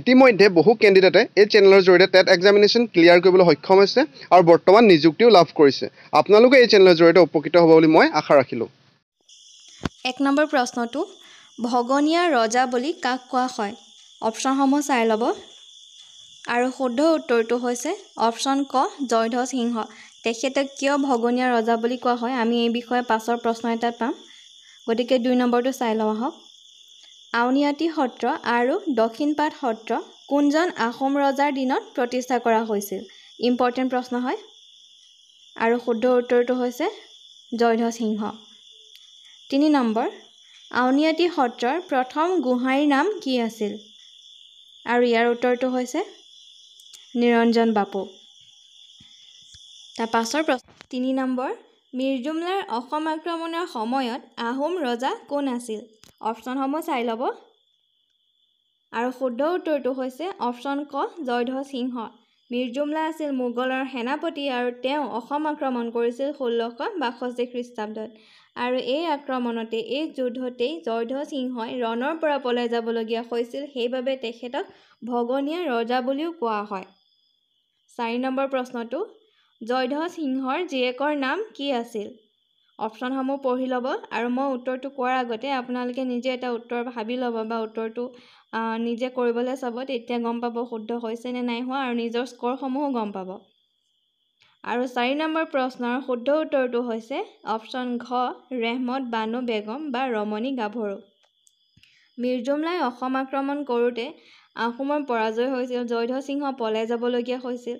ইতিমধ্যে বহু কেণ্ডিডেটে এই চেনেলৰ জৰিয়তে টেট এক্সামিনেশ্যন ক্লিয়াৰ কৰিবলৈ সক্ষম হৈছে আৰু বৰ্তমান নিযুক্তিও লাভ কৰিছে আপোনালোকে এই চেনেলৰ জৰিয়তে উপকৃত হ'ব বুলি মই আশা ৰাখিলোঁ এক নম্বৰ প্ৰশ্নটো ভগনীয়া ৰজা বুলি কাক কোৱা হয় অপশ্যনসমূহ চাই ল'ব আৰু শুদ্ধ উত্তৰটো হৈছে অপশ্যন ক জয়ধ সিংহ তেখেতে কিয় ভগনীয়া ৰজা বুলি কোৱা হয় আমি এই বিষয়ে পাছৰ প্ৰশ্ন এটাত পাম গতিকে দুই নম্বৰটো চাই লওঁ আহক আউনীআটী সত্ৰ আৰু দক্ষিণপাট সত্ৰ কোনজন আহোম ৰজাৰ দিনত প্ৰতিষ্ঠা কৰা হৈছিল ইম্পৰ্টেণ্ট প্ৰশ্ন হয় আৰু শুদ্ধ উত্তৰটো হৈছে জয়ধ সিংহ তিনি নম্বৰ আউনীআটী সত্ৰৰ প্ৰথম গোহাঁইৰ নাম কি আছিল আৰু ইয়াৰ উত্তৰটো হৈছে নিৰঞ্জন বাপু তাৰ পাছৰ প্ৰশ্ন তিনি নম্বৰ মিৰ্জুমলাৰ অসম আক্ৰমণৰ সময়ত আহোম ৰজা কোন আছিল অপশ্যনসমূহ চাই ল'ব আৰু শুদ্ধ উত্তৰটো হৈছে অপশ্যন ক জয়ধ সিংহ মিৰ্জুমলা আছিল মোগলৰ সেনাপতি আৰু তেওঁ অসম আক্ৰমণ কৰিছিল ষোল্লশ বাষষ্ঠি খ্ৰীষ্টাব্দত আৰু এই আক্ৰমণতে এই যুদ্ধতেই জয়ধ সিংহই ৰণৰ পৰা পলাই যাবলগীয়া হৈছিল সেইবাবে তেখেতক ভগনীয়া ৰজা বুলিও কোৱা হয় চাৰি নম্বৰ প্ৰশ্নটো জয়ধ সিংহৰ জীয়েকৰ নাম কি আছিল অপশ্যনসমূহ পঢ়ি ল'ব আৰু মই উত্তৰটো কোৱাৰ আগতে আপোনালোকে নিজে এটা উত্তৰ ভাবি ল'ব বা উত্তৰটো নিজে কৰিবলৈ চাব তেতিয়া গম পাব শুদ্ধ হৈছে নে নাই হোৱা আৰু নিজৰ স্ক'ৰসমূহো গম পাব আৰু চাৰি নম্বৰ প্ৰশ্নৰ শুদ্ধ উত্তৰটো হৈছে অপশ্যন ঘ ৰেহমত বানু বেগম বা ৰমণী গাভৰু মিৰ্জুমলাই অসম আক্ৰমণ কৰোঁতে আহোমৰ পৰাজয় হৈছিল জয়ধ সিংহ পলাই যাবলগীয়া হৈছিল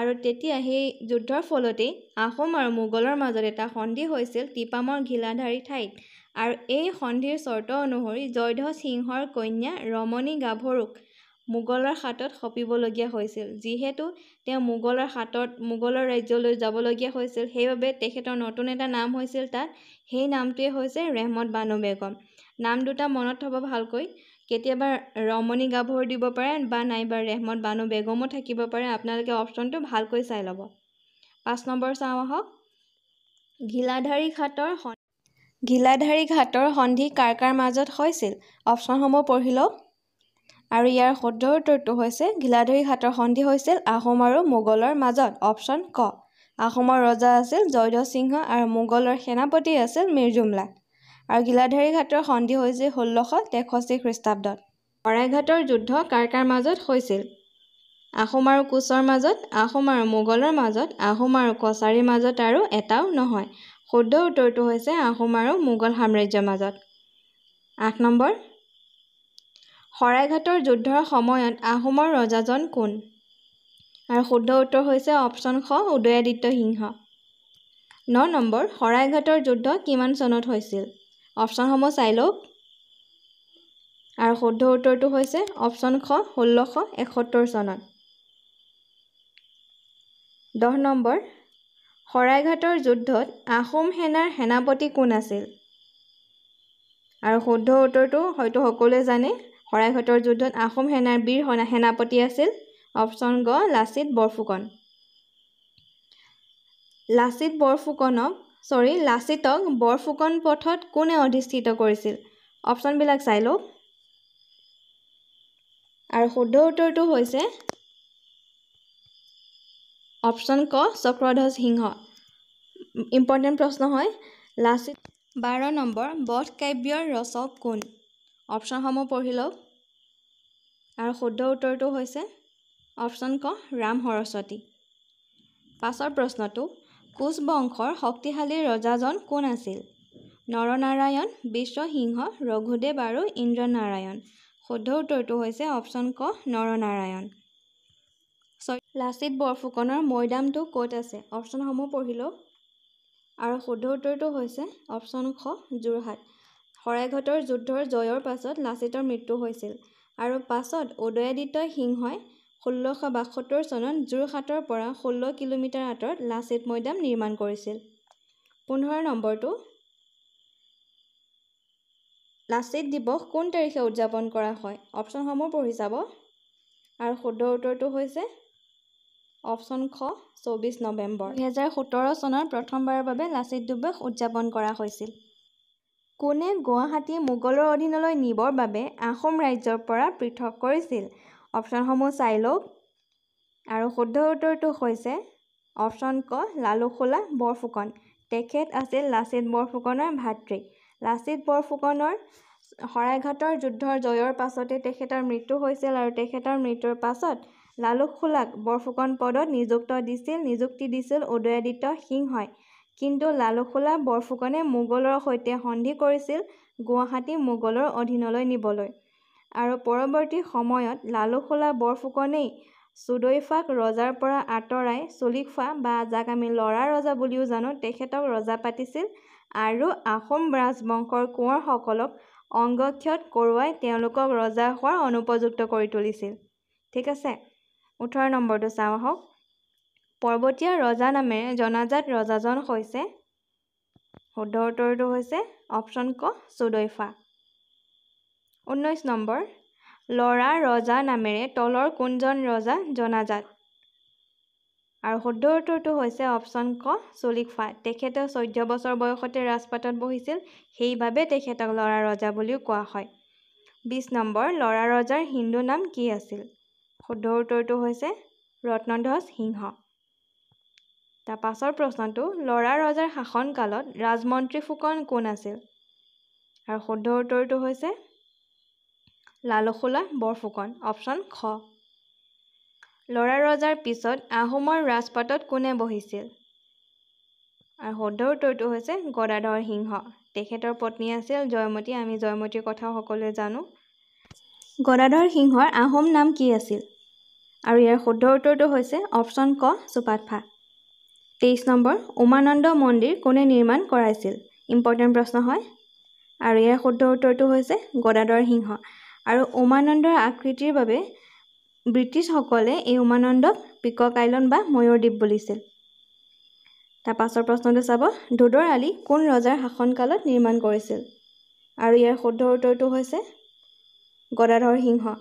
আৰু তেতিয়া সেই যুদ্ধৰ ফলতেই আহোম আৰু মোগলৰ মাজত এটা সন্ধি হৈছিল টিপামৰ ঘিলাধাৰী ঠাইত আৰু এই সন্ধিৰ চৰ্ত অনুসৰি জয়ধ সিংহৰ কন্যা ৰমণী গাভৰুক মোগলৰ হাতত সপিবলগীয়া হৈছিল যিহেতু তেওঁ মোগলৰ হাতত মোগলৰ ৰাজ্যলৈ যাবলগীয়া হৈছিল সেইবাবে তেখেতৰ নতুন এটা নাম হৈছিল তাত সেই নামটোৱেই হৈছে ৰেহমত বানু বেগম নাম দুটা মনত থ'ব ভালকৈ কেতিয়াবা ৰমণী গাভৰু দিব পাৰে বা নাইবা ৰেহমত বানু বেগমো থাকিব পাৰে আপোনালোকে অপশ্যনটো ভালকৈ চাই ল'ব পাঁচ নম্বৰ চাওঁ আহক ঘিলাধাৰী ঘাটৰ ঘিলাধাৰী ঘাটৰ সন্ধি কাৰ কাৰ মাজত হৈছিল অপশ্যনসমূহ পঢ়ি লওক আৰু ইয়াৰ শুদ্ধ উত্তৰটো হৈছে ঘিলাধাৰী ঘাটৰ সন্ধি হৈছিল আহোম আৰু মোগলৰ মাজত অপশ্যন ক আহোমৰ ৰজা আছিল জয়ধ সিংহ আৰু মোগলৰ সেনাপতি আছিল মিৰ আৰু গিলাধাৰী ঘাটৰ সন্ধি হৈছিল ষোল্লশ তেষষ্ঠি খ্ৰীষ্টাব্দত শৰাইঘাটৰ যুদ্ধ কাৰ কাৰ মাজত হৈছিল আহোম আৰু কোচৰ মাজত আহোম আৰু মোগলৰ মাজত আহোম আৰু কছাৰীৰ মাজত আৰু এটাও নহয় শুদ্ধ উত্তৰটো হৈছে আহোম আৰু মোগল সাম্ৰাজ্যৰ মাজত আঠ নম্বৰ শৰাইঘাটৰ যুদ্ধৰ সময়ত আহোমৰ ৰজাজন কোন আৰু শুদ্ধ উত্তৰ হৈছে অপশ্যন শ উদয়াদিত্য সিংহ ন নম্বৰ শৰাইঘাটৰ যুদ্ধ কিমান চনত হৈছিল অপশ্যনসমূহ চাই লওক আৰু শুদ্ধ উত্তৰটো হৈছে অপশ্যন খ ষোল্লশ এসত্তৰ চনত দহ নম্বৰ শৰাইঘাটৰ যুদ্ধত আহোম সেনাৰ সেনাপতি কোন আছিল আৰু শুদ্ধ উত্তৰটো হয়তো সকলোৱে জানে শৰাইঘাটৰ যুদ্ধত আহোম সেনাৰ বীৰ সেনা সেনাপতি আছিল অপশ্যন গ লাচিত বৰফুকন লাচিত বৰফুকনক চৰি লাচিতক বৰফুকন পথত কোনে অধিষ্ঠিত কৰিছিল অপশ্যনবিলাক চাই লওক আৰু শুদ্ধ উত্তৰটো হৈছে অপশ্যন ক চক্ৰধ্বজ সিংহ ইম্পৰ্টেণ্ট প্ৰশ্ন হয় লাচিত বাৰ নম্বৰ বধ কাব্যৰ ৰচক কোন অপশ্যনসমূহ পঢ়ি লওক আৰু শুদ্ধ উত্তৰটো হৈছে অপশ্যন ক ৰাম সৰস্বতী পাছৰ প্ৰশ্নটো কোচ বংশৰ শক্তিশালী ৰজাজন কোন আছিল নৰনাৰায়ণ বিশ্বসিংহ ৰঘুদেৱ আৰু ইন্দ্ৰনাৰায়ণ শুদ্ধ উত্তৰটো হৈছে অপশ্যন ক নৰনাৰায়ণ লাচিত বৰফুকনৰ মৈদামটো ক'ত আছে অপশ্যনসমূহ পঢ়িলোঁ আৰু শুদ্ধ উত্তৰটো হৈছে অপশ্যন খ যোৰহাট শৰাইঘাটৰ যুদ্ধৰ জয়ৰ পাছত লাচিতৰ মৃত্যু হৈছিল আৰু পাছত উদয়াদিত্য সিংহই ষোল্লশ বাসত্তৰ চনত যোৰহাটৰ পৰা ষোল্ল কিলোমিটাৰ আঁতৰত লাচিত মৈদাম নিৰ্মাণ কৰিছিল পোন্ধৰ নম্বৰটো লাচিত দিৱস কোন তাৰিখে উদযাপন কৰা হয় অপশ্যনসমূহ পঢ়ি চাব আৰু শুদ্ধ উত্তৰটো হৈছে অপশ্যন খ চৌবিছ নৱেম্বৰ দুহেজাৰ সোতৰ চনৰ প্ৰথমবাৰৰ বাবে লাচিত দিৱস উদযাপন কৰা হৈছিল কোনে গুৱাহাটী মোগলৰ অধীনলৈ নিবৰ বাবে আহোম ৰাজ্যৰ পৰা পৃথক কৰিছিল অপশ্যনসমূহ চাই লওক আৰু শুদ্ধ উত্তৰটো হৈছে অপশ্যন ক লালুখোলা বৰফুকন তেখেত আছিল লাচিত বৰফুকনৰ ভাতৃ লাচিত বৰফুকনৰ শৰাইঘাটৰ যুদ্ধৰ জয়ৰ পাছতে তেখেতৰ মৃত্যু হৈছিল আৰু তেখেতৰ মৃত্যুৰ পাছত লালুখোলাক বৰফুকন পদত নিযুক্ত দিছিল নিযুক্তি দিছিল উদয়াদিত্য সিংহই কিন্তু লালুখোলা বৰফুকনে মোগলৰ সৈতে সন্ধি কৰিছিল গুৱাহাটী মোগলৰ অধীনলৈ নিবলৈ আৰু পৰৱৰ্তী সময়ত লালুখোলা বৰফুকনেই চুদৈফাক ৰজাৰ পৰা আঁতৰাই চুলিখোৱা বা যাক আমি ল'ৰা ৰজা বুলিও জানো তেখেতক ৰজা পাতিছিল আৰু আহোম ৰাজবংশৰ কোঁৱৰসকলক অংগক্ষত কৰোৱাই তেওঁলোকক ৰজা হোৱাৰ অনুপযুক্ত কৰি তুলিছিল ঠিক আছে ওঠৰ নম্বৰটো চাওঁ আহক পৰ্বতীয়া ৰজা নামেৰে জনাজাত ৰজাজন হৈছে শুদ্ধ উত্তৰটো হৈছে অপশ্যন ক চুদৈফা ঊনৈছ নম্বৰ ল'ৰা ৰজা নামেৰে তলৰ কোনজন ৰজা জনাজাত আৰু শুদ্ধ উত্তৰটো হৈছে অপশ্যন ক চুলিকফা তেখেতে চৈধ্য বছৰ বয়সতে ৰাজপাটত বহিছিল সেইবাবে তেখেতক ল'ৰা ৰজা বুলিও কোৱা হয় বিছ নম্বৰ ল'ৰা ৰজাৰ হিন্দু নাম কি আছিল শুদ্ধ উত্তৰটো হৈছে ৰত্নধ্বজ সিংহ তাৰ পাছৰ প্ৰশ্নটো ল'ৰা ৰজাৰ শাসনকালত ৰাজমন্ত্ৰী ফুকন কোন আছিল আৰু শুদ্ধ উত্তৰটো হৈছে লালসোলা বৰফুকন অপশ্যন খ ল'ৰা ৰজাৰ পিছত আহোমৰ ৰাজপাটত কোনে বহিছিল আৰু শুদ্ধ উত্তৰটো হৈছে গদাধৰ সিংহ তেখেতৰ পত্নী আছিল জয়মতী আমি জয়মতীৰ কথা সকলোৱে জানো গদাধৰ সিংহৰ আহোম নাম কি আছিল আৰু ইয়াৰ শুদ্ধ উত্তৰটো হৈছে অপশ্যন ক চুপাতফা তেইছ নম্বৰ উমানন্দ মন্দিৰ কোনে নিৰ্মাণ কৰাইছিল ইম্পৰ্টেণ্ট প্ৰশ্ন হয় আৰু ইয়াৰ শুদ্ধ উত্তৰটো হৈছে গদাধৰ সিংহ আৰু উমানন্দৰ আকৃতিৰ বাবে ব্ৰিটিছসকলে এই উমানন্দক পিকক আইলণ্ড বা ময়ূৰ দ্বীপ বুলিছিল তাৰ পাছৰ প্ৰশ্নটো চাব দুদৰ আলি কোন ৰজাৰ শাসনকালত নিৰ্মাণ কৰিছিল আৰু ইয়াৰ শুদ্ধ উত্তৰটো হৈছে গদাধৰ সিংহ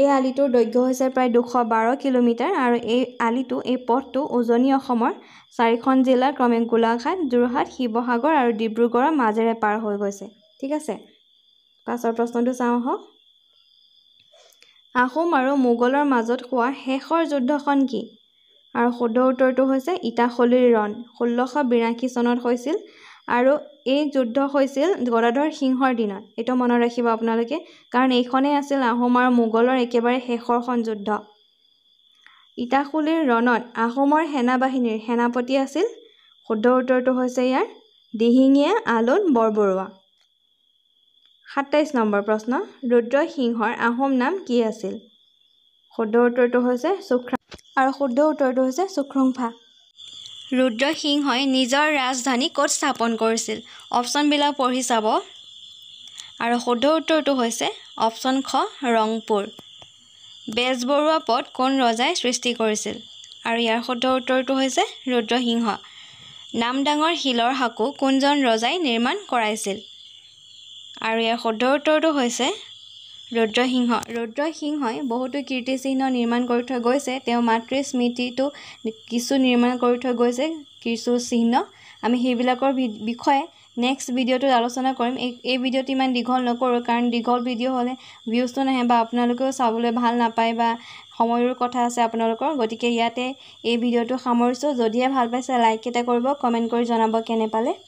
এই আলিটোৰ দৈৰ্ঘ্য হৈছে প্ৰায় দুশ বাৰ কিলোমিটাৰ আৰু এই আলিটো এই পথটো উজনি অসমৰ চাৰিখন জিলা ক্ৰমে গোলাঘাট যোৰহাট শিৱসাগৰ আৰু ডিব্ৰুগড়ৰ মাজেৰে পাৰ হৈ গৈছে ঠিক আছে পাছৰ প্ৰশ্নটো চাওঁ আহক আহোম আৰু মোগলৰ মাজত হোৱা শেষৰ যুদ্ধখন কি আৰু শুদ্ধ উত্তৰটো হৈছে ইটাশলীৰ ৰণ ষোল্লশ বিৰাশী চনত হৈছিল আৰু এই যুদ্ধ হৈছিল গদাধৰ সিংহৰ দিনত এইটো মনত ৰাখিব আপোনালোকে কাৰণ এইখনেই আছিল আহোম আৰু মোগলৰ একেবাৰে শেষৰখন যুদ্ধ ইটাশুলীৰ ৰণত আহোমৰ সেনা বাহিনীৰ সেনাপতি আছিল শুদ্ধ উত্তৰটো হৈছে ইয়াৰ দিহিঙীয়া আলোন বৰবৰুৱা সাতাইছ নম্বৰ প্ৰশ্ন ৰুদ্ৰ সিংহৰ আহোম নাম কি আছিল শুদ্ধ উত্তৰটো হৈছে চুখ্ৰং আৰু শুদ্ধ উত্তৰটো হৈছে চুখ্ৰংফা ৰুদ্ৰ সিংহই নিজৰ ৰাজধানী ক'ত স্থাপন কৰিছিল অপশ্যনবিলাক পঢ়ি চাব আৰু শুদ্ধ উত্তৰটো হৈছে অপশ্যন খ ৰংপুৰ বেজবৰুৱা পদ কোন ৰজাই সৃষ্টি কৰিছিল আৰু ইয়াৰ শুদ্ধ উত্তৰটো হৈছে ৰুদ্ৰসিংহ নামডাঙৰ শিলৰ শাকো কোনজন ৰজাই নিৰ্মাণ কৰাইছিল আৰু ইয়াৰ সদ্য উত্তৰটো হৈছে ৰুদ্ৰসিংহ ৰুদ্ৰসিংহই বহুতো কীৰ্তিচিহ্ন নিৰ্মাণ কৰি থৈ গৈছে তেওঁ মাতৃ স্মৃতিটো কিছু নিৰ্মাণ কৰি থৈ গৈছে কিছু চিহ্ন আমি সেইবিলাকৰ বিষয়ে নেক্সট ভিডিঅ'টোত আলোচনা কৰিম এই এই ভিডিঅ'ত ইমান দীঘল নকৰোঁ কাৰণ দীঘল ভিডিঅ' হ'লে ভিউজটো নাহে বা আপোনালোকেও চাবলৈ ভাল নাপায় বা সময়ৰ কথা আছে আপোনালোকৰ গতিকে ইয়াতে এই ভিডিঅ'টো সামৰিছোঁ যদিহে ভাল পাইছে লাইক এটা কৰিব কমেণ্ট কৰি জনাব কেনে পালে